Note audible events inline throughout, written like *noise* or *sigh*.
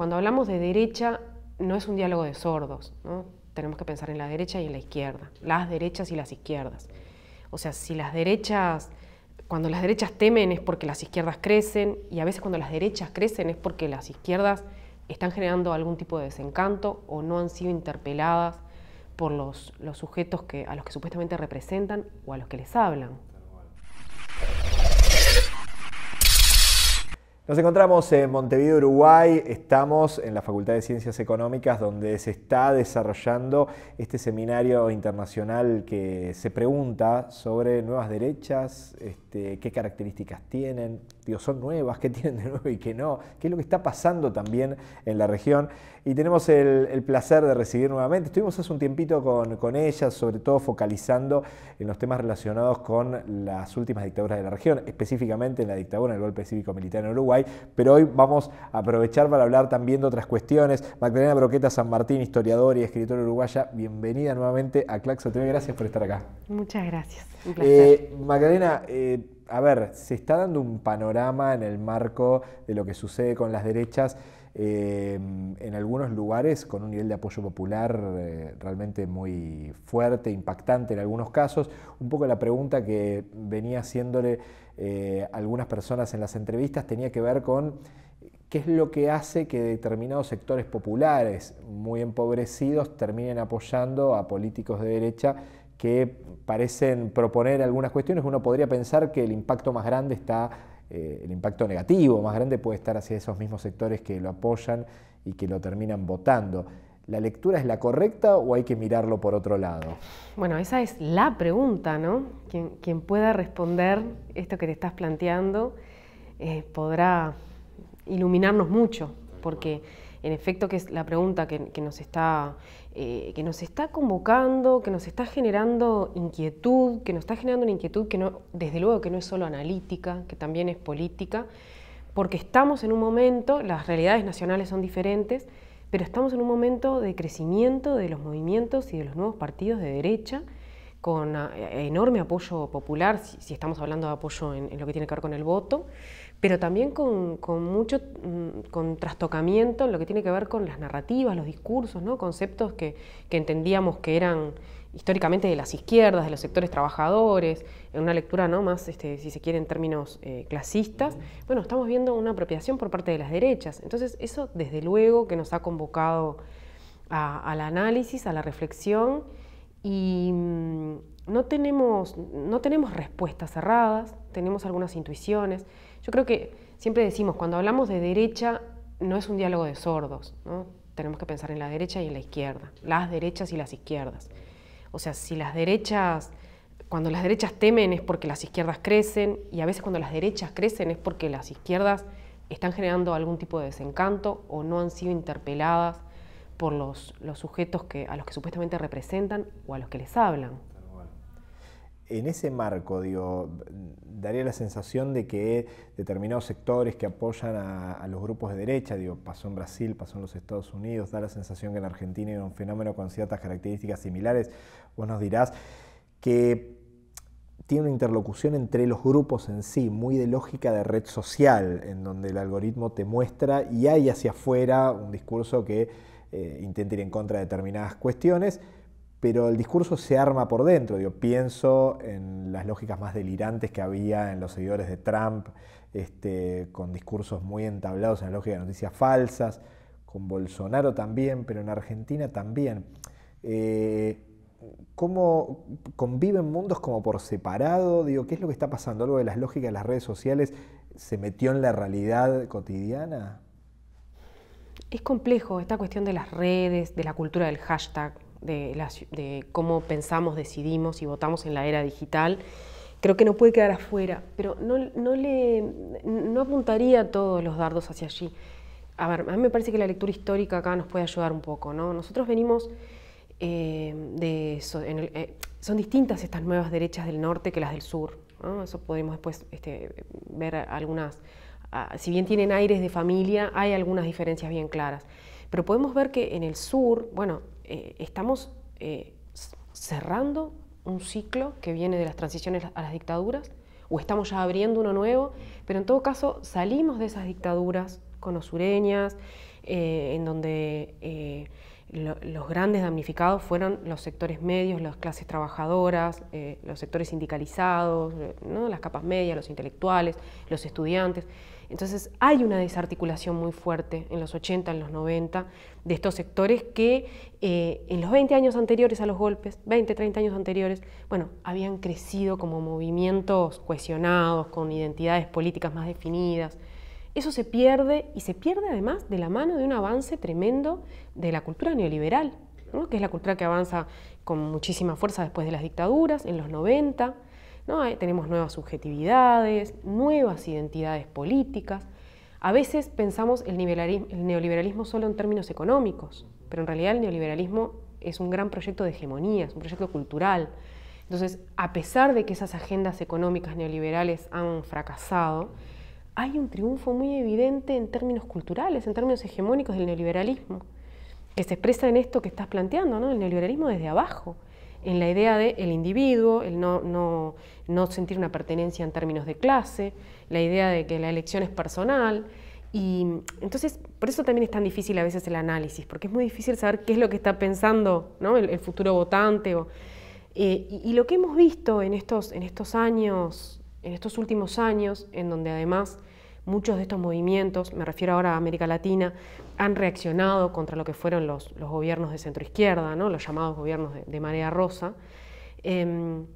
cuando hablamos de derecha, no es un diálogo de sordos, ¿no? Tenemos que pensar en la derecha y en la izquierda, las derechas y las izquierdas. O sea, si las derechas, cuando las derechas temen es porque las izquierdas crecen y a veces cuando las derechas crecen es porque las izquierdas están generando algún tipo de desencanto o no han sido interpeladas por los, sujetos a los que supuestamente representan o a los que les hablan. Nos encontramos en Montevideo, Uruguay. Estamos en la Facultad de Ciencias Económicas, donde se está desarrollando este seminario internacional que se pregunta sobre nuevas derechas, este, qué características tienen, son nuevas, qué *laughs* tienen de nuevo y qué no, qué es lo que está pasando también en la región. Y tenemos el, placer de recibir nuevamente, estuvimos hace un tiempito con, con, ella, sobre todo focalizando en los temas relacionados con las últimas dictaduras de la región, específicamente en la dictadura, del el golpe cívico-militar en Uruguay, pero hoy vamos a aprovechar para hablar también de otras cuestiones. Magdalena Broqueta San Martín, historiadora y escritora uruguaya, bienvenida nuevamente a Claxo TV, gracias por estar acá. Muchas gracias, un eh, placer. Magdalena, eh, a ver, se está dando un panorama en el marco de lo que sucede con las derechas eh, en algunos lugares con un nivel de apoyo popular eh, realmente muy fuerte, impactante en algunos casos. Un poco la pregunta que venía haciéndole eh, algunas personas en las entrevistas tenía que ver con qué es lo que hace que determinados sectores populares muy empobrecidos terminen apoyando a políticos de derecha que parecen proponer algunas cuestiones, uno podría pensar que el impacto más grande está, eh, el impacto negativo más grande puede estar hacia esos mismos sectores que lo apoyan y que lo terminan votando. ¿La lectura es la correcta o hay que mirarlo por otro lado? Bueno, esa es la pregunta, ¿no? Quien, pueda responder esto que te estás planteando eh, podrá iluminarnos mucho, porque en efecto que es la pregunta que, nos está, eh, que nos está convocando, que nos está generando inquietud, que nos está generando una inquietud que no, desde luego que no es solo analítica, que también es política, porque estamos en un momento, las realidades nacionales son diferentes, pero estamos en un momento de crecimiento de los movimientos y de los nuevos partidos de derecha, con eh, enorme apoyo popular, si, estamos hablando de apoyo en lo que tiene que ver con el voto pero también con, mucho mm, con trastocamiento en lo que tiene que ver con las narrativas, los discursos, conceptos que, entendíamos que eran históricamente de las izquierdas, de los sectores trabajadores, en una lectura ¿no? más, este, si se quiere, en términos eh, clasistas, bueno, estamos viendo una apropiación por parte de las derechas. Entonces, eso desde luego que nos ha convocado al análisis, a la reflexión, y mm, tenemos, no tenemos respuestas cerradas, tenemos algunas intuiciones. Yo creo que siempre decimos, cuando hablamos de derecha, no es un diálogo de sordos, Tenemos que pensar en la derecha y en la izquierda, las derechas y las izquierdas. O sea, si las derechas, cuando las derechas temen es porque las izquierdas crecen y a veces cuando las derechas crecen es porque las izquierdas están generando algún tipo de desencanto o no han sido interpeladas por los, sujetos a los que supuestamente representan o a los que les hablan en ese marco, digo, daría la sensación de que determinados sectores que apoyan a, los grupos de derecha, digo, pasó en Brasil, pasó en los Estados Unidos, da la sensación que en Argentina hay un fenómeno con ciertas características similares. Vos nos dirás que tiene una interlocución entre los grupos en sí, muy de lógica de red social, en donde el algoritmo te muestra y hay hacia afuera un discurso que eh, intenta ir en contra de determinadas cuestiones pero el discurso se arma por dentro. Yo pienso en las lógicas más delirantes que había en los seguidores de Trump, este, con discursos muy entablados en la lógica de noticias falsas, con Bolsonaro también, pero en Argentina también. Eh, ¿Cómo conviven mundos como por separado? Digo, ¿qué es lo que está pasando? ¿Algo de las lógicas de las redes sociales se metió en la realidad cotidiana? Es complejo esta cuestión de las redes, de la cultura del hashtag, de, cómo pensamos, decidimos y votamos en la era digital, creo que no puede quedar afuera, pero no, le, apuntaría todos los dardos hacia allí. A ver, a mí me parece que la lectura histórica acá nos puede ayudar un poco, ¿no? Nosotros venimos eh, de... Eh, son distintas estas nuevas derechas del norte que las del sur, Eso podemos después este, ver algunas... Ah, si bien tienen aires de familia, hay algunas diferencias bien claras. Pero podemos ver que en el sur, bueno, eh, estamos eh, cerrando un ciclo que viene de las transiciones a las dictaduras o estamos ya abriendo uno nuevo, pero en todo caso salimos de esas dictaduras conosureñas, sureñas eh, en donde los grandes damnificados fueron los sectores medios, las clases trabajadoras, eh, los sectores sindicalizados, eh, las capas medias, los intelectuales, los estudiantes. Entonces hay una desarticulación muy fuerte en los 80, en los 90, de estos sectores que eh, en los 20 años anteriores a los golpes, 20, 30 años anteriores, habían crecido como movimientos cohesionados, con identidades políticas más definidas, eso se pierde y se pierde además de la mano de un avance tremendo de la cultura neoliberal, que es la cultura que avanza con muchísima fuerza después de las dictaduras, en los 90. tenemos nuevas subjetividades, nuevas identidades políticas. A veces pensamos el, el neoliberalismo solo en términos económicos, pero en realidad el neoliberalismo es un gran proyecto de hegemonía, es un proyecto cultural. Entonces, a pesar de que esas agendas económicas neoliberales han fracasado, hay un triunfo muy evidente en términos culturales, en términos hegemónicos del neoliberalismo, que se expresa en esto que estás planteando, ¿no? el neoliberalismo desde abajo, en la idea del el individuo, el no, sentir una pertenencia en términos de clase, la idea de que la elección es personal. Y entonces, por eso también es tan difícil a veces el análisis, porque es muy difícil saber qué es lo que está pensando el, futuro votante. O, eh, y, y, lo que hemos visto en estos, en estos años, en estos últimos años, en donde además muchos de estos movimientos, me refiero ahora a América Latina, han reaccionado contra lo que fueron los, gobiernos de centroizquierda, ¿no? los llamados gobiernos de, marea rosa, em,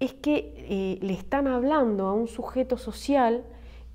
es que eh, le están hablando a un sujeto social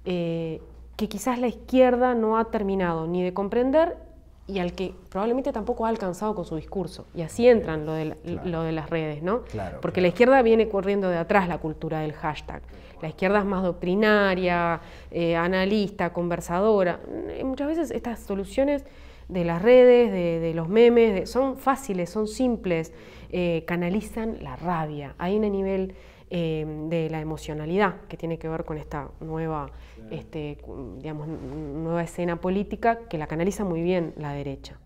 eh, que quizás la izquierda no ha terminado ni de comprender y al que probablemente tampoco ha alcanzado con su discurso. Y así entran lo de, las redes, ¿no? Porque la izquierda viene corriendo de atrás la cultura del hashtag. La izquierda es más doctrinaria, eh, analista, conversadora. Mm, muchas veces estas soluciones de las redes, de, los memes, son fáciles, son simples, eh, canalizan la rabia. Hay un nivel eh, de la emocionalidad que tiene que ver con esta nueva, este, digamos, nueva escena política que la canaliza muy bien la derecha.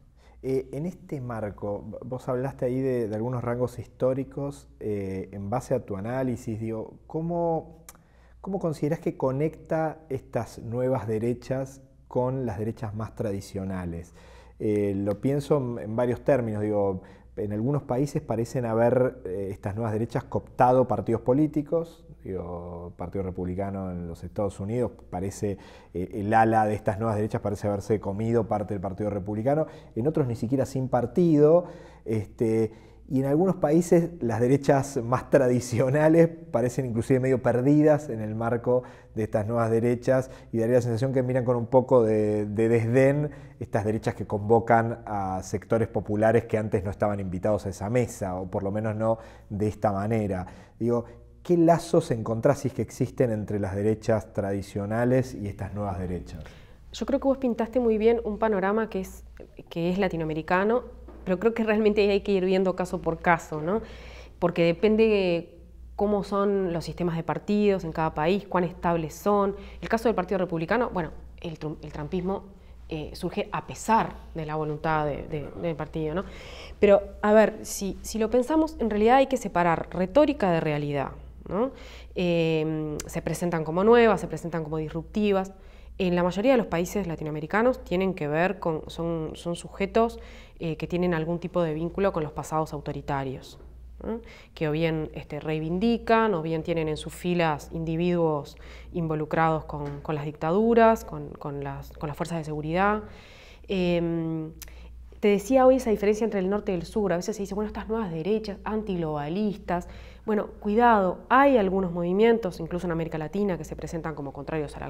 en este marco, vos hablaste ahí de, algunos rangos históricos, en base a tu análisis, digo, ¿cómo ¿Cómo consideras que conecta estas nuevas derechas con las derechas más tradicionales? Eh, lo pienso en varios términos, digo, en algunos países parecen haber eh, estas nuevas derechas cooptado partidos políticos, digo, Partido Republicano en los Estados Unidos parece, eh, el ala de estas nuevas derechas parece haberse comido parte del Partido Republicano, en otros ni siquiera sin partido, este, y en algunos países las derechas más *laughs* tradicionales parecen inclusive medio perdidas en el marco de estas nuevas derechas y daría la sensación que miran con un poco de, desdén estas derechas que convocan a sectores populares que antes no estaban invitados a esa mesa, o por lo menos no de esta manera. Digo, ¿qué lazos encontrás que existen entre las derechas tradicionales y estas nuevas derechas? Yo creo que vos pintaste muy bien un panorama que es, que es latinoamericano pero creo que realmente hay que ir viendo caso por caso, ¿no? Porque depende cómo son los sistemas de partidos en cada país, cuán estables son. El caso del Partido Republicano, bueno, el, el trampismo eh, surge a pesar de la voluntad del partido, ¿no? Pero, a ver, si, lo pensamos, en realidad hay que separar retórica de realidad, ¿no? Em, se presentan como nuevas, se presentan como disruptivas. En la mayoría de los países latinoamericanos tienen que ver con, son, son sujetos eh, que tienen algún tipo de vínculo con los pasados autoritarios, que o bien este, reivindican o bien tienen en sus filas individuos involucrados con, las dictaduras, con, las, fuerzas de seguridad. Em, te decía hoy esa diferencia entre el norte y el sur, a veces se dice, bueno, estas nuevas derechas antiglobalistas, bueno, cuidado, hay algunos movimientos, incluso en América Latina, que se presentan como contrarios a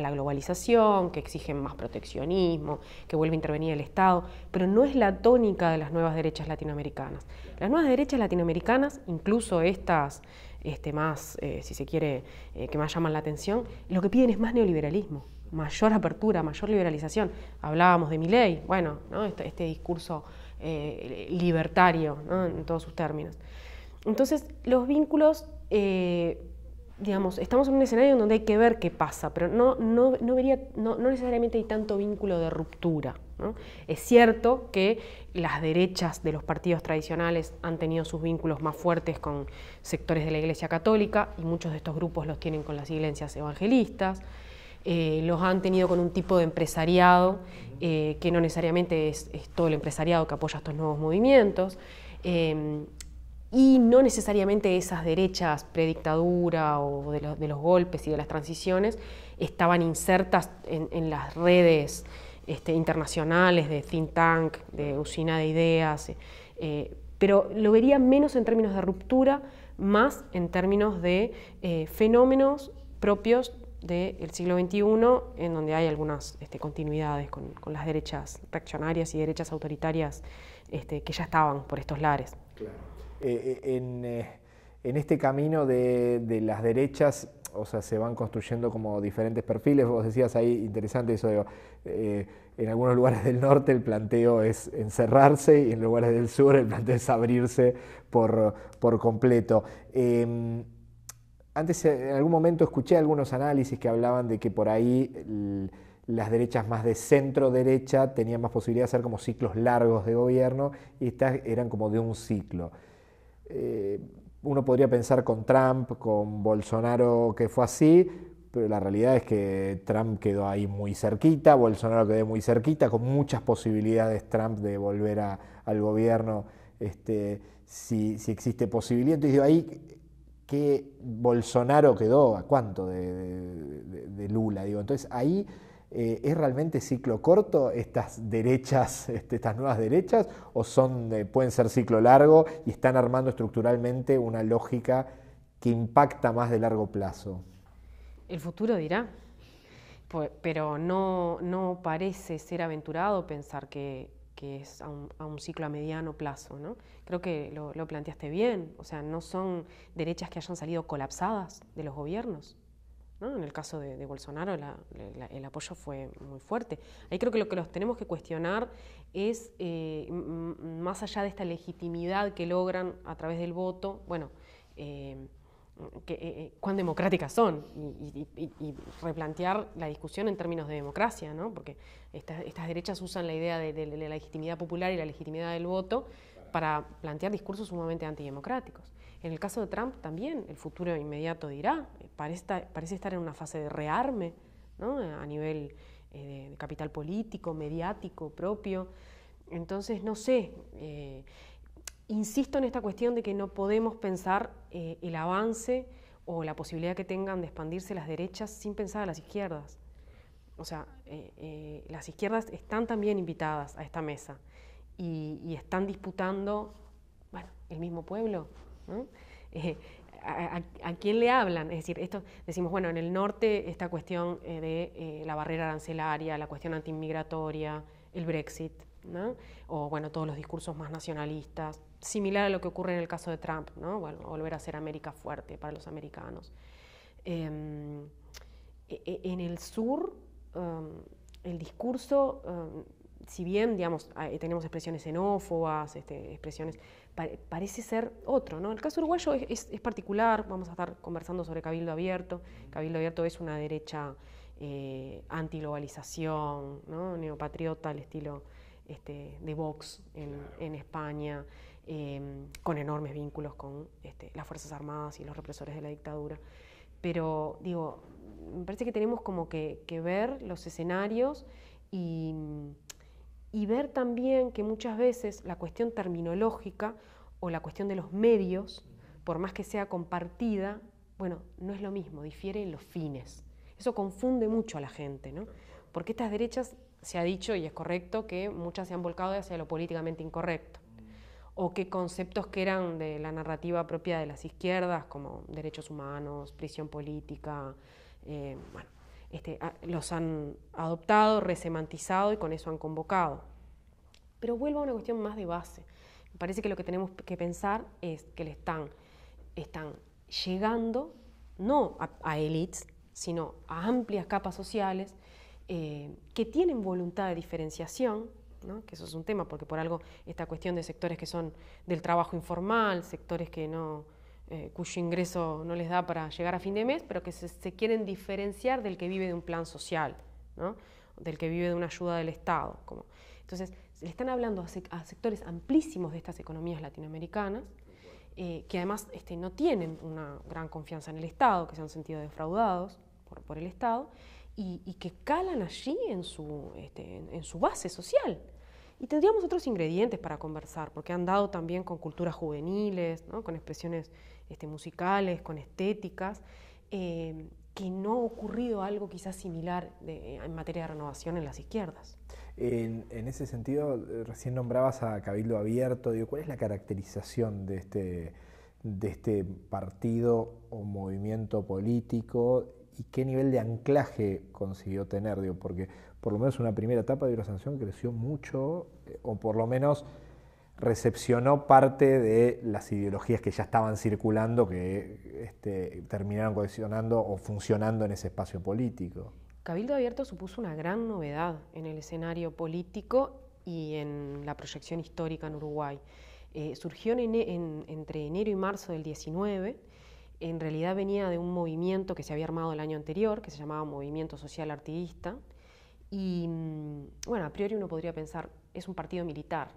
la, globalización, que exigen más proteccionismo, que vuelve a intervenir el Estado, pero no es la tónica de las nuevas derechas latinoamericanas. Las nuevas derechas latinoamericanas, incluso estas este, más, eh, si se quiere, eh, que más llaman la atención, lo que piden es más neoliberalismo mayor apertura, mayor liberalización. Hablábamos de mi ley, bueno, ¿no? este, este discurso eh, libertario en todos sus términos. Entonces, los vínculos, eh, digamos, estamos en un escenario donde hay que ver qué pasa, pero no, no, vería, no, necesariamente hay tanto vínculo de ruptura. Es cierto que las derechas de los partidos tradicionales han tenido sus vínculos más fuertes con sectores de la Iglesia Católica y muchos de estos grupos los tienen con las iglesias evangelistas. Eh, los han tenido con un tipo de empresariado eh, que no necesariamente es, todo el empresariado que apoya estos nuevos movimientos y no necesariamente esas derechas predictadura o de, los golpes y de las transiciones estaban insertas en, las redes este, internacionales de think tank, de usina de ideas, eh, pero lo vería menos en términos de ruptura, más en términos de eh, fenómenos propios del siglo XXI, en donde hay algunas este, continuidades con, las derechas reaccionarias y derechas autoritarias este, que ya estaban por estos lares. Eh, eh, eh, en, este camino de, las derechas, o sea, se van construyendo como diferentes perfiles, vos decías ahí, interesante eso, en algunos lugares del norte el planteo es encerrarse y en lugares del sur el planteo es abrirse por, completo. Em, antes, en algún momento escuché algunos análisis que hablaban de que por ahí... las derechas más de centro derecha tenían más posibilidad de hacer como ciclos largos de gobierno y estas eran como de un ciclo. Eh, uno podría pensar con Trump, con Bolsonaro que fue así, pero la realidad es que Trump quedó ahí muy cerquita, Bolsonaro quedó muy cerquita, con muchas posibilidades Trump de volver al gobierno este, si, existe posibilidad. Entonces digo, ahí que Bolsonaro quedó a cuánto de, de Lula, digo. Entonces ahí eh, ¿Es realmente ciclo corto estas derechas, *laughs* este, estas nuevas derechas, o son, eh, pueden ser ciclo largo y están armando estructuralmente una lógica que impacta más de largo plazo? El futuro dirá, pues, pero no, parece ser aventurado pensar que, es a un, ciclo a mediano plazo. ¿no? Creo que lo, lo planteaste bien, o sea, no son derechas que hayan salido colapsadas de los gobiernos. En el caso de, Bolsonaro el apoyo fue muy fuerte. Ahí creo que lo que los tenemos que cuestionar es, eh, más allá de esta legitimidad que logran a través del voto, bueno, eh, eh, cuán democráticas son y, replantear la discusión en términos de democracia, ¿no? porque estas, derechas usan la idea de la legitimidad popular y la legitimidad del voto para plantear discursos sumamente antidemocráticos. En el caso de Trump también, el futuro inmediato dirá, eh, parece, estar en una fase de rearme eh, a nivel eh, de capital político, mediático, propio. Entonces, no sé, insisto en esta cuestión de que no podemos pensar el avance o la posibilidad que tengan de expandirse las derechas sin pensar a las izquierdas. O sea, las izquierdas están también invitadas a esta mesa y, y están disputando, bueno, el mismo pueblo, eh, a, quién le hablan? Es decir, esto decimos, bueno, en el norte esta cuestión eh, de eh, la barrera arancelaria, la cuestión antimigratoria el Brexit, ¿no? o bueno, todos los discursos más nacionalistas, similar a lo que ocurre en el caso de Trump, ¿no? volver a ser América fuerte para los americanos. Em, e, e, en el sur, em, el discurso, em, si bien digamos, tenemos expresiones xenófobas, este, expresiones parece ser otro. ¿no? El caso uruguayo es, particular, vamos a estar conversando sobre Cabildo Abierto. Cabildo Abierto es una derecha eh, antiglobalización, neopatriota al estilo este, de Vox en, España, em, con enormes vínculos con este, las Fuerzas Armadas y los represores de la dictadura. Pero digo, me parece que tenemos como que ver los escenarios y y ver también que muchas veces la cuestión terminológica o la cuestión de los medios, por más que sea compartida, bueno, no es lo mismo, difiere en los fines. Eso confunde mucho a la gente, ¿no? Porque estas derechas se ha dicho, y es correcto, que muchas se han volcado hacia lo políticamente incorrecto, o que conceptos que eran de la narrativa propia de las izquierdas, como derechos humanos, prisión política, eh, este, los han adoptado, resemantizado y con eso han convocado. Pero vuelvo a una cuestión más de base. Me parece que lo que tenemos que pensar es que le están, están llegando no a, élites, sino a amplias capas sociales eh, que tienen voluntad de diferenciación, que eso es un tema, porque por algo esta cuestión de sectores que son del trabajo informal, sectores que no, eh, cuyo ingreso no les da para llegar a fin de mes, pero que se, quieren diferenciar del que vive de un plan social, del que vive de una ayuda del Estado. Como. Entonces, le están hablando a, sectores amplísimos de estas economías latinoamericanas, eh, que además este, no tienen una gran confianza en el Estado, que se han sentido defraudados por, el Estado, y, que calan allí en su, este, su base social. Y tendríamos otros ingredientes para conversar, porque han dado también con culturas juveniles, con expresiones este, musicales, con estéticas, eh, que no ha ocurrido algo quizás similar en materia de renovación en las izquierdas. En, ese sentido, eh, recién nombrabas a Cabildo Abierto, ¿cuál es la caracterización de este, de este partido o movimiento político y qué nivel de anclaje consiguió tener? porque por lo menos una primera etapa de sanción creció mucho, eh, o por lo menos recepcionó parte de las ideologías que ya estaban circulando, que este, terminaron cohesionando o funcionando en ese espacio político. Cabildo Abierto supuso una gran novedad en el escenario político y en la proyección histórica en Uruguay. Eh, surgió entre enero y marzo del 19, en realidad venía de un movimiento que se había armado el año anterior, que se llamaba Movimiento Social Artiguista, y mm, bueno, a priori uno podría pensar, es un partido militar,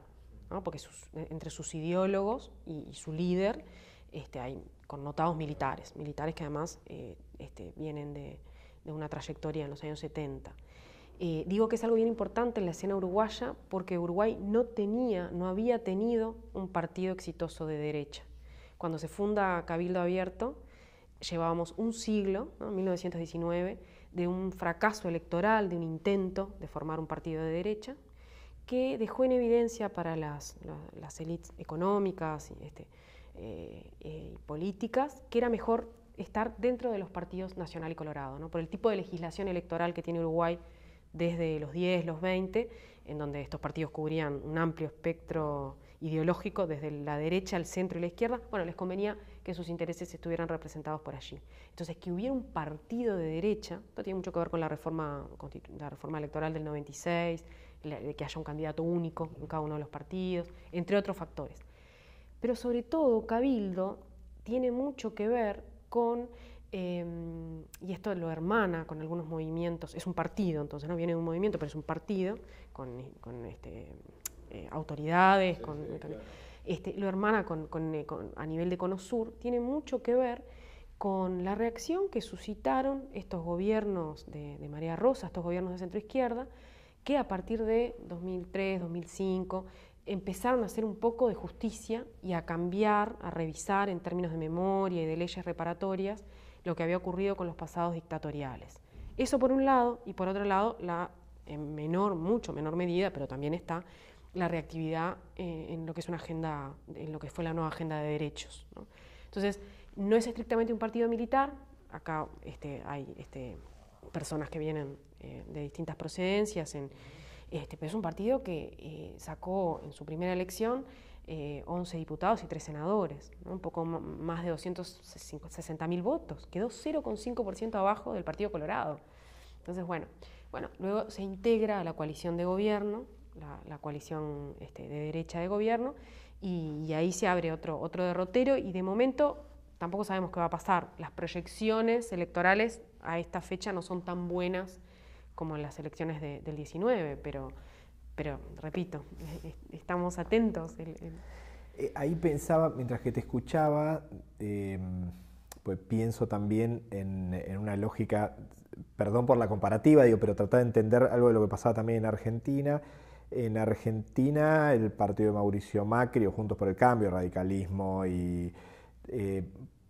porque e, entre sus ideólogos y, su líder este, hay connotados militares, militares que además eh, este, vienen de, una trayectoria en los años 70. Eh, digo que es algo bien importante en la escena uruguaya porque Uruguay no tenía, no había tenido un partido exitoso de derecha. Cuando se funda Cabildo Abierto, llevábamos un siglo, 1919, de un fracaso electoral, de un intento de formar un partido de derecha, que dejó en evidencia para las, élites económicas este, eh, eh, y políticas que era mejor estar dentro de los partidos Nacional y Colorado, por el tipo de legislación electoral que tiene Uruguay desde los 10, los 20, en donde estos partidos cubrían un amplio espectro ideológico, desde la derecha, al centro y la izquierda, bueno, les convenía que sus intereses estuvieran representados por allí. Entonces, que hubiera un partido de derecha, esto tiene mucho que ver con la reforma, con la reforma electoral del 96, de que haya un candidato único en cada uno de los partidos, entre otros factores. Pero sobre todo, Cabildo tiene mucho que ver con, em, y esto lo hermana con algunos movimientos, es un partido, entonces no viene de un movimiento, pero es un partido, con, este, eh, autoridades, este, lo hermana eh, a nivel de Cono Sur, tiene mucho que ver con la reacción que suscitaron estos gobiernos de María Rosa, estos gobiernos de centro izquierda, que a partir de 2003, 2005, empezaron a hacer un poco de justicia y a cambiar, a revisar en términos de memoria y de leyes reparatorias lo que había ocurrido con los pasados dictatoriales. Eso por un lado, y por otro lado, la, en menor, mucho menor medida, pero también está la reactividad eh, en lo que es una agenda, en lo que fue la nueva agenda de derechos. Entonces, no es estrictamente un partido militar, acá este, hay este, personas que vienen eh, de distintas procedencias. Este, pero es un partido que eh, sacó en su primera elección 11 eh, diputados y 3 senadores, un poco más de 260 mil votos. Quedó 0,5% abajo del Partido Colorado. Entonces, bueno, bueno, luego se integra a la coalición de gobierno, la, coalición este, de derecha de gobierno, y, ahí se abre otro, otro derrotero y de momento tampoco sabemos qué va a pasar. Las proyecciones electorales a esta fecha no son tan buenas como en las elecciones del 19, pero, pero repito, estamos atentos. Eh, ahí pensaba, mientras que te escuchaba, em, pues pienso también en, una lógica, perdón por la comparativa, digo, pero tratar de entender algo de lo que pasaba también en Argentina. En Argentina, el partido de Mauricio Macri, o Juntos por el Cambio, radicalismo y... Eh,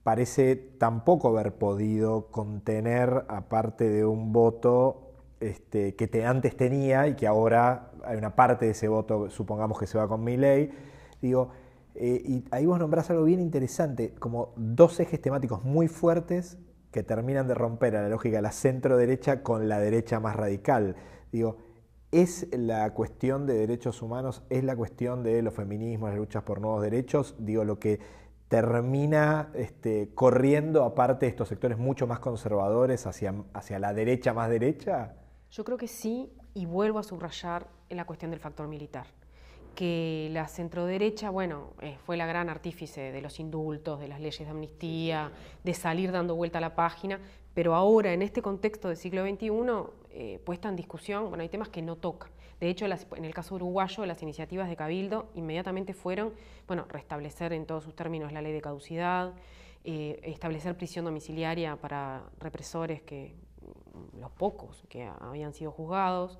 parece tampoco haber podido contener, aparte de un voto este, que te antes tenía y que ahora hay una parte de ese voto, supongamos que se va con mi ley, digo, eh, y ahí vos nombrás algo bien interesante, como dos ejes temáticos muy fuertes que terminan de romper a la lógica de la centro derecha con la derecha más radical. Digo, es la cuestión de derechos humanos, es la cuestión de los feminismos, las luchas por nuevos derechos, digo, lo que termina este, corriendo aparte de estos sectores mucho más conservadores hacia, hacia la derecha más derecha? Yo creo que sí, y vuelvo a subrayar en la cuestión del factor militar, que la centroderecha, bueno, eh, fue la gran artífice de los indultos, de las leyes de amnistía, de salir dando vuelta a la página, pero ahora, en este contexto del siglo XXI, eh, puesta en discusión, bueno, hay temas que no toca. De hecho, en el caso uruguayo, las iniciativas de Cabildo inmediatamente fueron, bueno, restablecer en todos sus términos la ley de caducidad, eh, establecer prisión domiciliaria para represores que, los pocos que habían sido juzgados.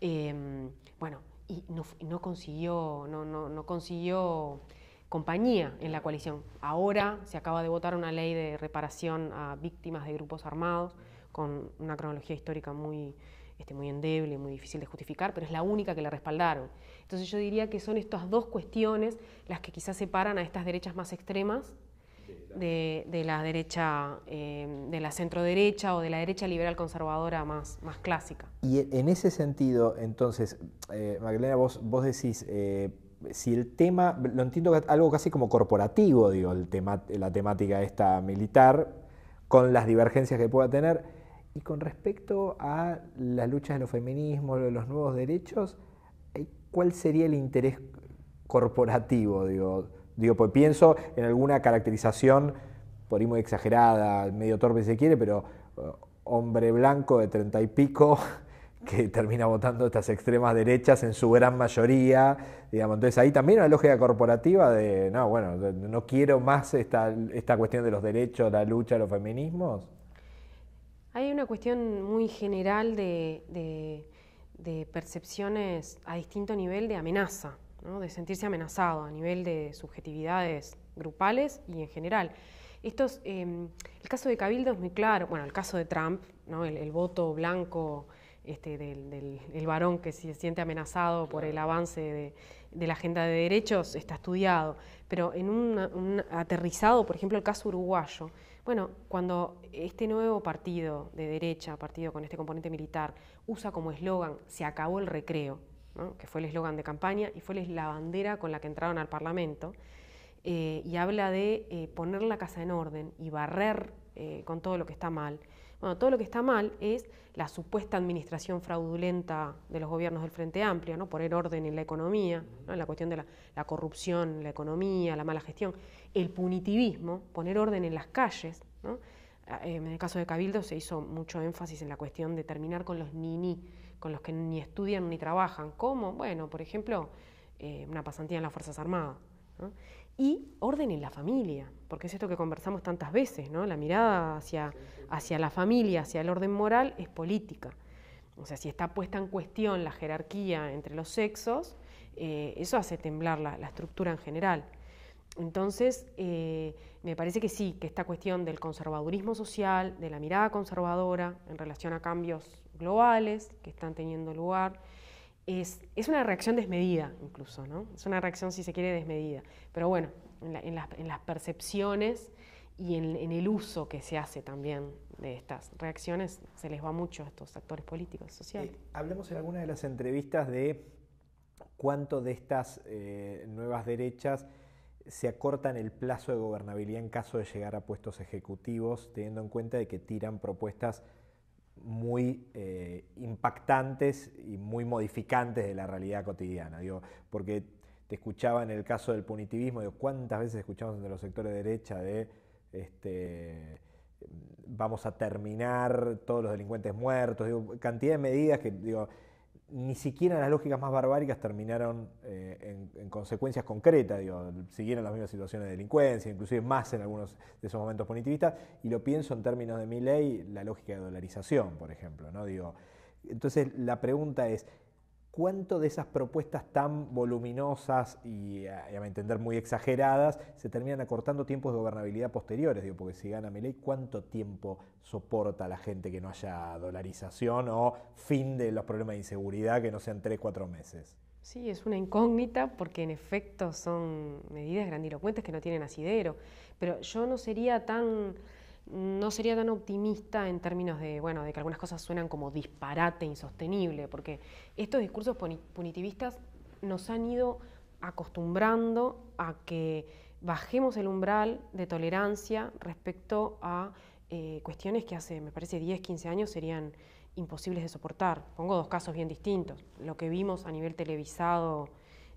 Em, bueno, y no, consiguió, no, consiguió compañía en la coalición. Ahora se acaba de votar una ley de reparación a víctimas de grupos armados, con una cronología histórica muy, este, muy endeble, muy difícil de justificar, pero es la única que la respaldaron. Entonces yo diría que son estas dos cuestiones las que quizás separan a estas derechas más extremas de, la derecha, eh, de la centroderecha o de la derecha liberal conservadora más, más clásica. Y en ese sentido, entonces, eh, Magdalena, vos, vos decís, eh, si el tema, lo entiendo algo casi como corporativo, digo, el tema, la temática esta militar, con las divergencias que pueda tener, y con respecto a las luchas de los feminismos, de los nuevos derechos, ¿cuál sería el interés corporativo? Digo, Digo, pues pienso en alguna caracterización, por ahí muy exagerada, medio torpe si se quiere, pero eh, hombre blanco de treinta y pico *laughs* que termina votando estas extremas derechas en su gran mayoría, digamos. Entonces ahí también una lógica corporativa de, no, bueno, no quiero más esta, cuestión de los derechos, la lucha, los feminismos. Hay una cuestión muy general de percepciones a distinto nivel de amenaza de sentirse amenazado a nivel de subjetividades grupales y en general. Em, el caso de Cabildo es muy claro, bueno, el caso de Trump, el, voto blanco este, del, varón que se siente amenazado por el avance de, la agenda de derechos está estudiado, pero en un, un aterrizado, por ejemplo, el caso uruguayo, bueno, cuando este nuevo partido de derecha, partido con este componente militar, usa como eslogan, se acabó el recreo, que fue el eslogan de campaña y fue la bandera con la que entraron al Parlamento, eh, y habla de eh, poner la casa en orden y barrer eh, con todo lo que está mal. Bueno, todo lo que está mal es la supuesta administración fraudulenta de los gobiernos del Frente Amplio, poner orden en la economía, en la cuestión de la, corrupción, la economía, la mala gestión, el punitivismo, poner orden en las calles. Ah, en el caso de Cabildo se hizo mucho énfasis en la cuestión de terminar con los Nini con los que ni estudian ni trabajan. como, Bueno, por ejemplo, eh, una pasantía en las Fuerzas Armadas. Y orden en la familia, porque es esto que conversamos tantas veces, ¿no? La mirada hacia, hacia la familia, hacia el orden moral, es política. O sea, si está puesta en cuestión la jerarquía entre los sexos, eh, eso hace temblar la, estructura en general. Entonces, eh, me parece que sí, que esta cuestión del conservadurismo social, de la mirada conservadora en relación a cambios globales que están teniendo lugar, es, una reacción desmedida incluso, ¿no? Es una reacción, si se quiere, desmedida. Pero bueno, en, las, percepciones y en, el uso que se hace también de estas reacciones, se les va mucho a estos actores políticos, sociales. Eh, hablemos en alguna de las entrevistas de cuánto de estas eh, nuevas derechas se acortan el plazo de gobernabilidad en caso de llegar a puestos ejecutivos, teniendo en cuenta de que tiran propuestas muy eh, impactantes y muy modificantes de la realidad cotidiana. porque te escuchaba en el caso del punitivismo, digo, ¿cuántas veces escuchamos entre los sectores de derecha de este, vamos a terminar todos los delincuentes muertos? cantidad de medidas que digo, ni siquiera las lógicas más barbáricas terminaron eh, en, consecuencias concretas, siguieron las mismas situaciones de delincuencia, inclusive más en algunos de esos momentos punitivistas, y lo pienso en términos de mi ley, la lógica de dolarización, por ejemplo, ¿no? Digo, entonces la pregunta es, cuánto de esas propuestas tan voluminosas eh, y a, mi entender muy exageradas se terminan acortando tiempos de gobernabilidad posteriores, digo, porque si gana Milei, ¿cuánto tiempo soporta la gente que no haya dolarización o fin de los problemas de inseguridad que no sean tres, cuatro meses? Sí, es una incógnita porque en efecto son medidas grandilocuentes que no tienen asidero, pero yo no sería tan no sería tan optimista en términos de, bueno, de que algunas cosas suenan como disparate insostenible, porque estos discursos punitivistas nos han ido acostumbrando a que bajemos el umbral de tolerancia respecto a eh, cuestiones que hace, me parece, 10, 15 años serían imposibles de soportar. Pongo dos casos bien distintos. Lo que vimos a nivel televisado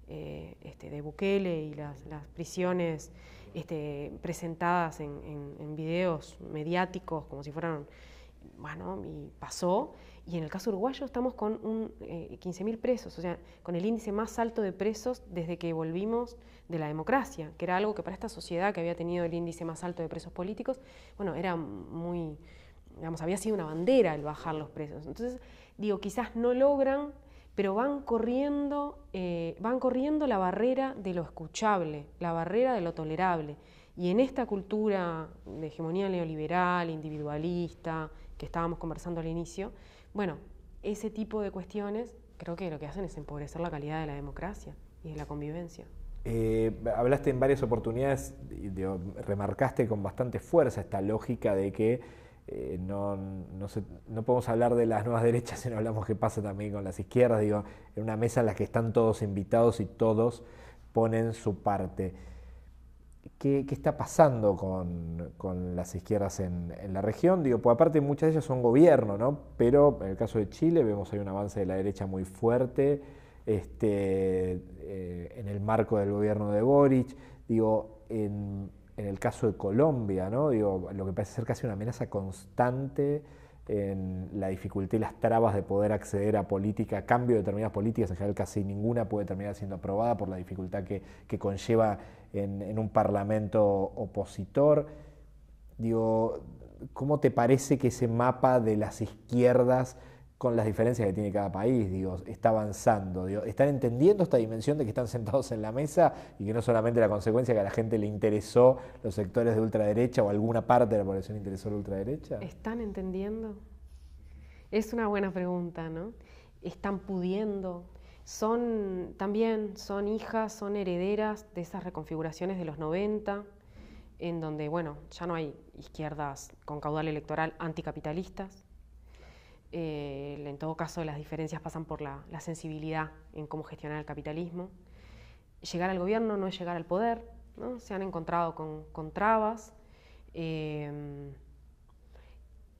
eh, este, de Bukele y las prisiones este, presentadas en, en, videos mediáticos como si fueran, bueno, y pasó. Y en el caso uruguayo estamos con un, 15.000 eh, presos, o sea, con el índice más alto de presos desde que volvimos de la democracia, que era algo que para esta sociedad que había tenido el índice más alto de presos políticos, bueno, era muy, digamos, había sido una bandera el bajar los presos. Entonces, digo, quizás no logran pero van corriendo, eh, van corriendo la barrera de lo escuchable, la barrera de lo tolerable. Y en esta cultura de hegemonía neoliberal, individualista, que estábamos conversando al inicio, bueno, ese tipo de cuestiones creo que lo que hacen es empobrecer la calidad de la democracia y de la convivencia. Eh, hablaste en varias oportunidades, y, remarcaste con bastante fuerza esta lógica de que eh, no, no, podemos hablar de las nuevas derechas *laughs* si no hablamos qué pasa también con las izquierdas, digo, en una mesa en la que están todos invitados y todos ponen su parte. ¿Qué, está pasando con, las izquierdas en, la región? Digo, pues aparte muchas de ellas son gobierno, Pero en el caso de Chile vemos hay un avance de la derecha muy fuerte este, eh, en el marco del gobierno de Boric. Digo, en el caso de Colombia, ¿no? lo que parece ser casi una amenaza constante en la dificultad y las trabas de poder acceder a política, a cambio de determinadas políticas, en general casi ninguna puede terminar siendo aprobada por la dificultad que, conlleva en, en, un parlamento opositor. Digo, ¿cómo te parece que ese mapa de las izquierdas con las diferencias que tiene cada país, digo, está avanzando, están entendiendo esta dimensión de que están sentados en la mesa y que no solamente la consecuencia que a la gente le interesó los sectores de ultraderecha o alguna parte de la población interesó la ultraderecha. ¿Están entendiendo? Es una buena pregunta, ¿no? ¿Están pudiendo? Son también, son hijas, son herederas de esas reconfiguraciones de los 90, en donde, bueno, ya no hay izquierdas con caudal electoral anticapitalistas eh, en todo caso, las diferencias pasan por la, sensibilidad en cómo gestionar el capitalismo. Llegar al gobierno no es llegar al poder, se han encontrado con, trabas. Em,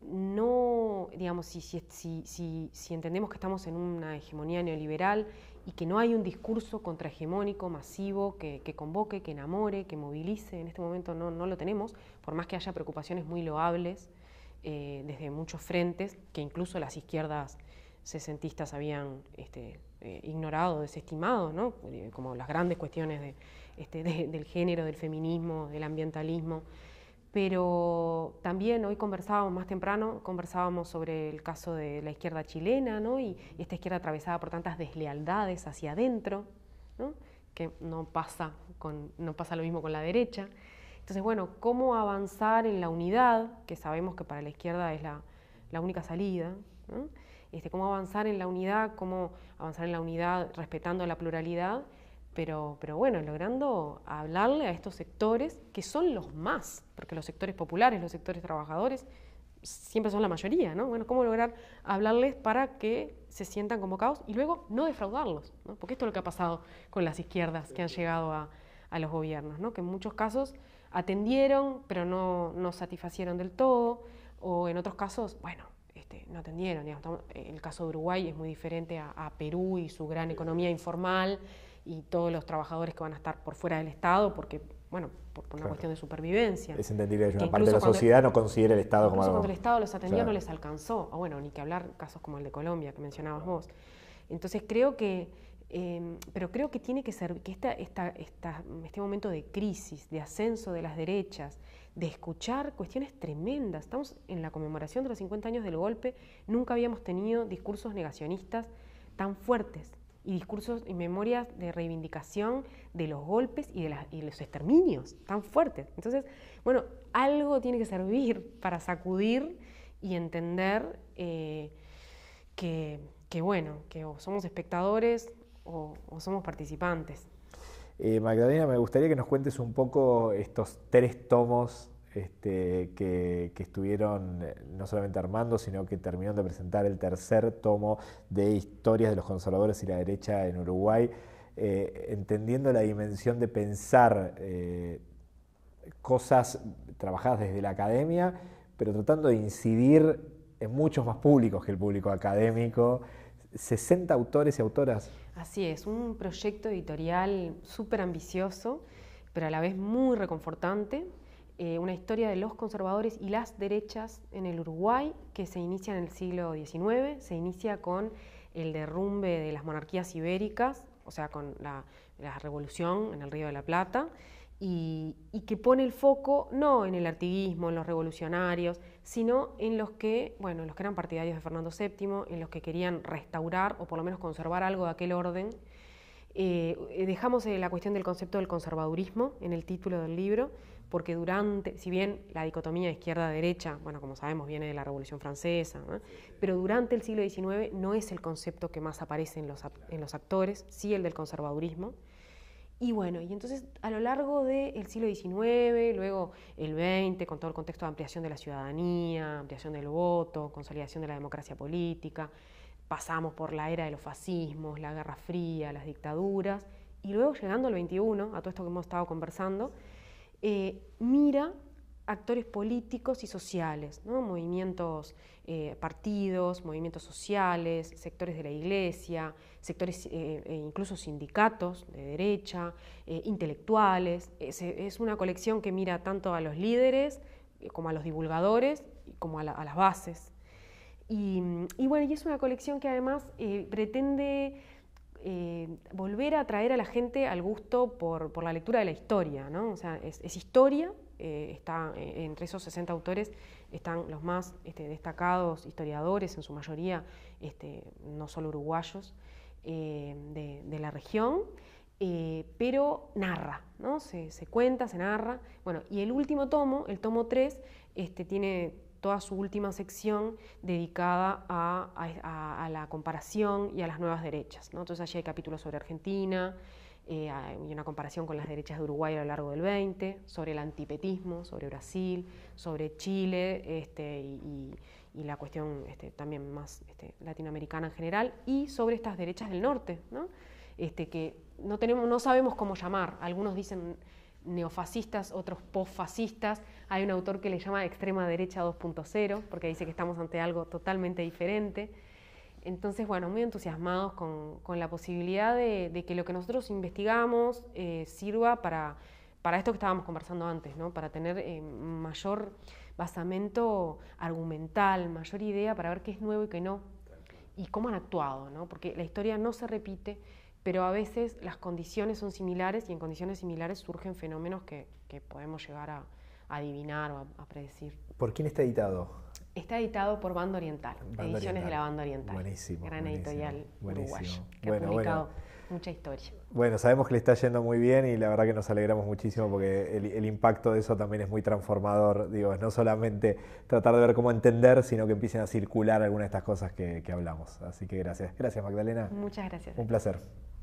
no, digamos, si, entendemos que estamos en una hegemonía neoliberal y que no hay un discurso contrahegemónico, masivo, que, convoque, que enamore, que movilice, en este momento no lo tenemos, por más que haya preocupaciones muy loables eh, desde muchos frentes que incluso las izquierdas sesentistas habían este, eh, ignorado, desestimado, eh, como las grandes cuestiones este, del género, del feminismo, del ambientalismo. Pero también hoy conversábamos, más temprano, conversábamos sobre el caso de la izquierda chilena y, esta izquierda atravesada por tantas deslealdades hacia adentro, que no pasa, no pasa lo mismo con la derecha. Entonces, bueno, ¿cómo avanzar en la unidad, que sabemos que para la izquierda es la, única salida? Este, ¿Cómo avanzar en la unidad? ¿Cómo avanzar en la unidad respetando la pluralidad? Pero, bueno, logrando hablarle a estos sectores que son los más, porque los sectores populares, los sectores trabajadores, siempre son la mayoría, ¿no? Bueno, ¿cómo lograr hablarles para que se sientan convocados y luego no defraudarlos? Porque esto es lo que ha pasado con las izquierdas que han llegado a, los gobiernos, Que en muchos casos atendieron, pero no, no satisfacieron del todo, o en otros casos, bueno, este, no atendieron. Eh, el caso de Uruguay es muy diferente a, Perú y su gran economía informal y todos los trabajadores que van a estar por fuera del Estado, porque, bueno, por, una cuestión de supervivencia. Es entendible que una parte de la sociedad no considera el Estado como algo. cuando el Estado los atendió no les alcanzó. O bueno, ni que hablar casos como el de Colombia que mencionabas vos. Entonces creo que Em, pero creo que tiene que ser que esta, este momento de crisis, de ascenso de las derechas, de escuchar cuestiones tremendas. Estamos en la conmemoración de los 50 años del golpe, nunca habíamos tenido discursos negacionistas tan fuertes y discursos y memorias de reivindicación de los golpes y de, las, los exterminios tan fuertes. Entonces, bueno, algo tiene que servir para sacudir y entender eh, que, bueno, que somos espectadores, o, somos participantes. Eh, Magdalena, me gustaría que nos cuentes un poco estos tres tomos este, que, estuvieron eh, no solamente armando, sino que terminaron de presentar el tercer tomo de Historias de los Conservadores y la Derecha en Uruguay, eh, entendiendo la dimensión de pensar cosas trabajadas desde la academia, pero tratando de incidir en muchos más públicos que el público académico 60 autores y autoras. Así es, un proyecto editorial súper ambicioso, pero a la vez muy reconfortante. Eh, una historia de los conservadores y las derechas en el Uruguay que se inicia en el siglo XIX, se inicia con el derrumbe de las monarquías ibéricas, o sea, con la revolución en el Río de la Plata, y, que pone el foco no en el artiguismo, en los revolucionarios, sino en los que, los que eran partidarios de Fernando VII, en los que querían restaurar o por lo menos conservar algo de aquel orden. Eh, eh, dejamos eh, la cuestión del concepto del conservadurismo en el título del libro, porque durante, si bien la dicotomía izquierda-derecha, bueno, como sabemos, viene de la Revolución Francesa, pero durante el siglo XIX no es el concepto que más aparece en los, en los actores, sí el del conservadurismo. Y bueno, y entonces a lo largo del siglo XIX, luego el XX, con todo el contexto de ampliación de la ciudadanía, ampliación del voto, consolidación de la democracia política, pasamos por la era de los fascismos, la Guerra Fría, las dictaduras, y luego llegando al XXI, a todo esto que hemos estado conversando, eh, mira actores políticos y sociales, ¿no? movimientos, eh, partidos, movimientos sociales, sectores de la iglesia, sectores, eh, eh, incluso sindicatos de derecha, eh, intelectuales. Es, una colección que mira tanto a los líderes como a los divulgadores, como a, las bases. Y, bueno, es una colección que además pretende volver a atraer a la gente al gusto por, la lectura de la historia, es, historia, entre esos 60 autores están los más este, destacados historiadores, en su mayoría este, no solo uruguayos, eh, de, la región, eh, pero narra, ¿no? Se, cuenta, se narra. Bueno, y el último tomo, el tomo 3, este, tiene toda su última sección dedicada a, la comparación y a las nuevas derechas. ¿no? Entonces allí hay capítulos sobre Argentina, eh, hay una comparación con las derechas de Uruguay a lo largo del 20, sobre el antipetismo, sobre Brasil, sobre Chile este, y, y la cuestión este, también más este, latinoamericana en general, y sobre estas derechas del norte, ¿no? Este, que no, tenemos, no sabemos cómo llamar. Algunos dicen neofascistas, otros posfascistas. Hay un autor que le llama extrema derecha 2.0, porque dice que estamos ante algo totalmente diferente. Entonces, bueno, muy entusiasmados con, la posibilidad de, que lo que nosotros investigamos eh, sirva para, para esto que estábamos conversando antes, ¿no? para tener eh, mayor basamento argumental, mayor idea para ver qué es nuevo y qué no, y cómo han actuado, ¿no? porque la historia no se repite, pero a veces las condiciones son similares y en condiciones similares surgen fenómenos que, podemos llegar a, adivinar o a, predecir. ¿Por quién está editado? Está editado por Banda Oriental, Ediciones de la Banda Oriental. Gran editorial uruguaya. Que ha publicado mucha historia. Bueno, sabemos que le está yendo muy bien y la verdad que nos alegramos muchísimo porque el, impacto de eso también es muy transformador. Digo, es no solamente tratar de ver cómo entender, sino que empiecen a circular algunas de estas cosas que hablamos. Así que gracias. Gracias, Magdalena. Muchas gracias. Un placer.